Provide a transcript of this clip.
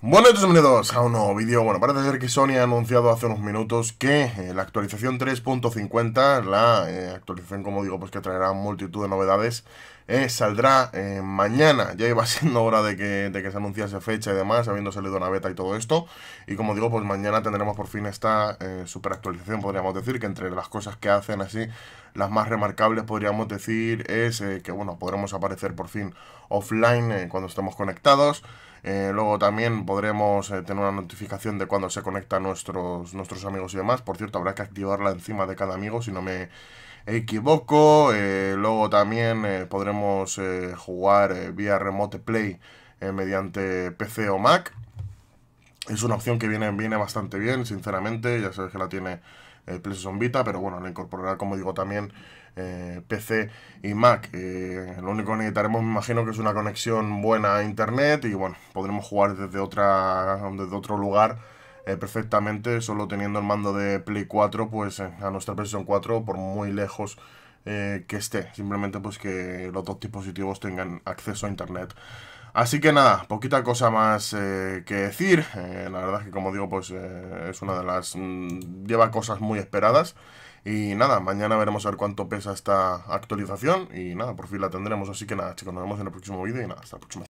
Bueno, entonces bienvenidos a un nuevo vídeo. Bueno, parece ser que Sony ha anunciado hace unos minutos que eh, la actualización 3.50, la eh, actualización, como digo, pues que traerá multitud de novedades, eh, saldrá eh, mañana. Ya iba siendo hora de que, se anunciase fecha y demás, habiendo salido una beta y todo esto. Y como digo, pues mañana tendremos por fin esta eh, super actualización, podríamos decir, que entre las cosas que hacen así, las más remarcables, podríamos decir, es que, bueno, podremos aparecer por fin offline cuando estemos conectados. luego también podremos tener una notificación de cuando se conectan nuestros, nuestros amigos y demás. Por cierto, habrá que activarla encima de cada amigo, si no me equivoco. Eh, luego también eh, podremos eh, jugar vía Remote Play mediante PC o Mac. Es una opción que viene, viene bastante bien, sinceramente. Ya sabes que la tiene PlayStation Vita, pero bueno, la incorporará, como digo, también PC y Mac. lo único que necesitaremos, me imagino, que es una conexión buena a Internet y bueno, podremos jugar desde, otra, desde otro lugar eh, perfectamente, solo teniendo el mando de Play 4, pues eh, a nuestra PlayStation 4, por muy lejos eh, que esté. Simplemente pues que los dos dispositivos tengan acceso a Internet. Así que nada, poquita cosa más que decir. la verdad es que como digo, pues es una de las... Mm, lleva cosas muy esperadas. Y nada, mañana veremos a ver cuánto pesa esta actualización. Y nada, por fin la tendremos. Así que nada, chicos, nos vemos en el próximo vídeo y nada, hasta la próxima.